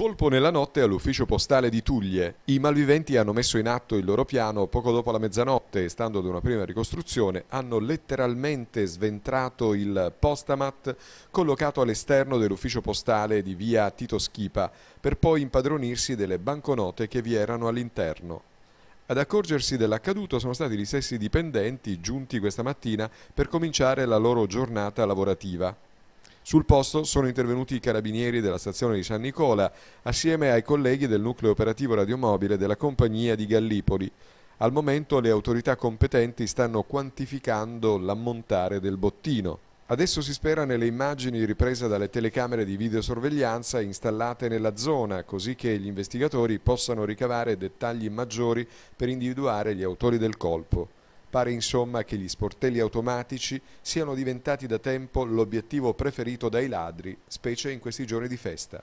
Colpo nella notte all'ufficio postale di Tuglie. I malviventi hanno messo in atto il loro piano poco dopo la mezzanotte e, stando ad una prima ricostruzione, hanno letteralmente sventrato il postamat collocato all'esterno dell'ufficio postale di via Tito Schipa per poi impadronirsi delle banconote che vi erano all'interno. Ad accorgersi dell'accaduto sono stati gli stessi dipendenti giunti questa mattina per cominciare la loro giornata lavorativa. Sul posto sono intervenuti i carabinieri della stazione di San Nicola, assieme ai colleghi del nucleo operativo radiomobile della compagnia di Gallipoli. Al momento le autorità competenti stanno quantificando l'ammontare del bottino. Adesso si spera nelle immagini riprese dalle telecamere di videosorveglianza installate nella zona, così che gli investigatori possano ricavare dettagli maggiori per individuare gli autori del colpo. Pare insomma che gli sportelli automatici siano diventati da tempo l'obiettivo preferito dai ladri, specie in questi giorni di festa.